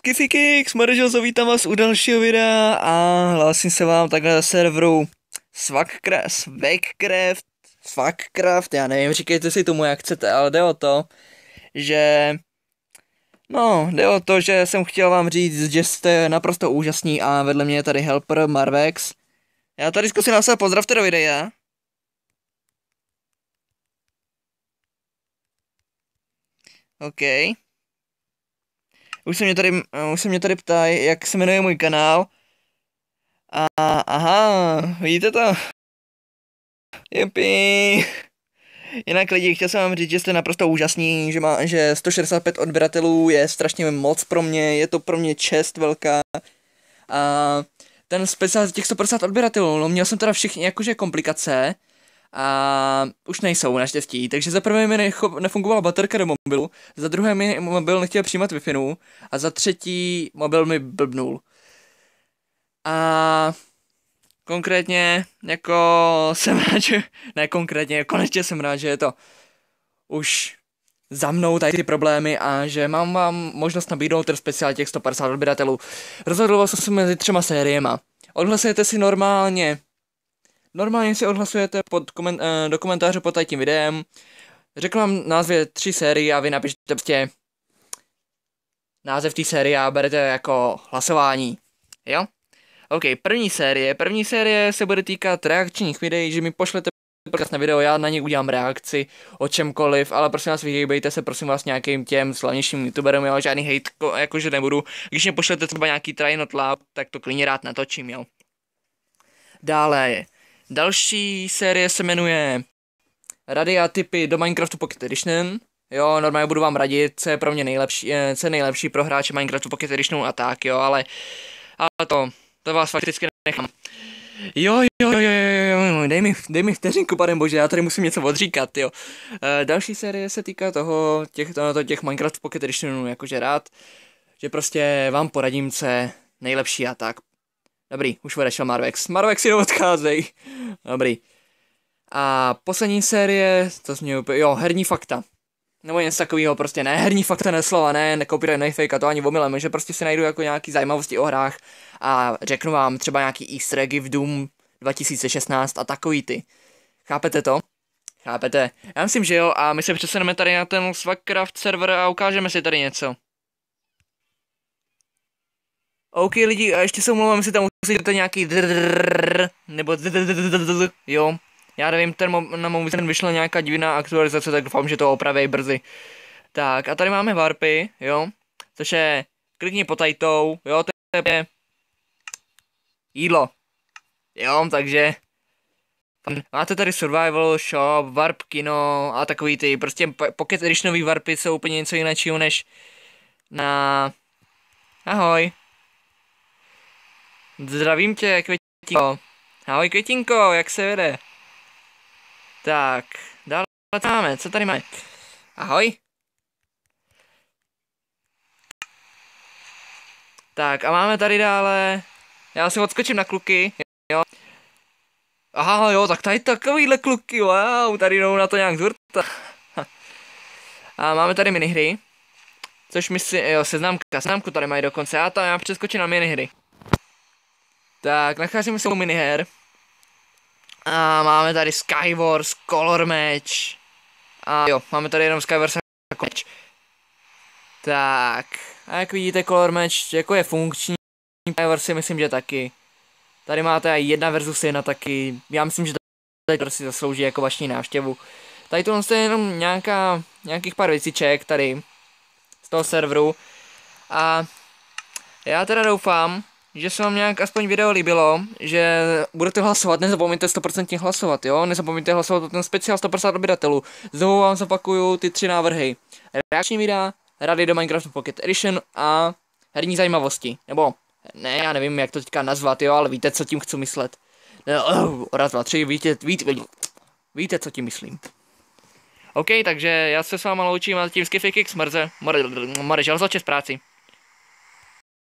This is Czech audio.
Skiffy Kicks, Maržozo, vítám vás u dalšího videa a hlásím se vám takhle na serveru Swagcraft, Swagcraft, já nevím, říkejte si tomu jak chcete, ale jde o to, že... No, jde o to, že jsem chtěl vám říct, že jste naprosto úžasní a vedle mě je tady helper Marvex. Já tady zkusím na sebe pozdravte do videa. OK. Už se mě tady, eh, už se mě tady ptají, jak se jmenuje můj kanál. A aha, vidíte to? Jupi. Jinak lidi, chtěl jsem vám říct, že jste naprosto úžasní, že, má, že 165 odběratelů je strašně moc pro mě, je to pro mě čest velká. A ten speciál těch 150 odběratelů, no měl jsem teda všichni jakože komplikace, a už nejsou naštěstí. Takže za prvé mi necho- nefungovala baterka do mobilu, za druhé mi mobil nechtěl přijímat wi a za třetí mobil mi blbnul. A konkrétně jako jsem rád, že... Ne konkrétně, jako konečně jsem rád, že je to už za mnou tady ty problémy a že mám vám možnost nabídnout ten speciál těch 150 odběratelů. Rozhodl jsem se mezi třema sériema. Odhlasujete si normálně Normálně si odhlasujete pod komen- uh, do komentáře pod tím videem. Řekl vám názvy tři série a vy napište prostě název té série a berete jako hlasování. Jo? OK, první série. První série se bude týkat reakčních videí, že mi pošlete podcast na video, já na ně udělám reakci o čemkoliv, ale prosím vás, vyhýbejte se prosím vás nějakým těm slavnějším youtuberům, jo, žádný hejt, jako, jakože nebudu. Když mi pošlete třeba nějaký try not lab, tak to klidně rád natočím, jo. Dále, Další série se jmenuje Radiatypy do Minecraftu Pocket Edition. Jo, normálně budu vám radit, co je pro mě nejlepší, eh, co je nejlepší pro hráče Minecraftu Pocket Edition a tak, jo, ale, ale to, to vás fakticky nechám. Jo, jo, jo, jo, jo, jo, dej mi, dej mi vteřinku, pane bože, já tady musím něco odříkat, jo. E, další série se týká toho, těch, to, to, těch Minecraft Pocket Editionů, jakože rád, že prostě vám poradím, co nejlepší a tak. Dobrý, už odešel Marvex. Marvex si odcházej. Dobrý. A poslední série, to mě úplně, jo, herní fakta. Nebo něco takového, prostě ne, herní fakta, ne slova, ne, nekopíraj, a to ani omylem, že prostě si najdu jako nějaký zajímavosti o hrách a řeknu vám třeba nějaký easter eggy v Doom 2016 a takový ty. Chápete to? Chápete? Já myslím, že jo, a my se přesuneme tady na ten Swagcraft server a ukážeme si tady něco. OK lidi, a ještě se omlouvám, jestli tam uslyšíte nějaký drrrr, nebo jo. Já nevím, na vyšla nějaká divná že to brzy. Tak a tady máme varpy, jo. jo, to je Jo, takže Máte tady survival shop, kino a ty, prostě jsou něco jiného než na... Ahoj. Zdravím tě, Květinko. Ahoj, Květinko, jak se vede? Tak, dále co máme, co tady máme? Ahoj. Tak a máme tady dále, já si odskočím na kluky, jo. Aha, jo, tak tady takovýhle kluky, wow, tady jdou na to nějak zvrta. A máme tady minihry, což myslím, jo, seznámka, seznámku tady mají dokonce, já tam já přeskočím na minihry. Tak, nacházíme se u miniher. A máme tady Skywars, Color Match. A jo, máme tady jenom Skywars a jako Color Match. Tak, a jak vidíte, Color Match jako je funkční. Skywars si myslím, že taky. Tady máte i jedna versus jedna taky. Já myslím, že tady si zaslouží jako vaši návštěvu. Tady tu je jenom nějaká, nějakých pár věciček tady z toho serveru. A já teda doufám, že se vám nějak aspoň video líbilo, že budete hlasovat, nezapomeňte 100% hlasovat, jo? Nezapomeňte hlasovat o ten speciál 150 odběratelů. Znovu vám zopakuju ty tři návrhy. Reakční videa, rady do Minecraft Pocket Edition a herní zajímavosti. Nebo, ne, já nevím, jak to teďka nazvat, jo, ale víte, co tím chci myslet. No, oh, raz, dva, tři, víte, víte, víte, víte, co tím myslím. OK, takže já se s váma loučím a tím Skifikik smrze, mare, mare, mare, z práci.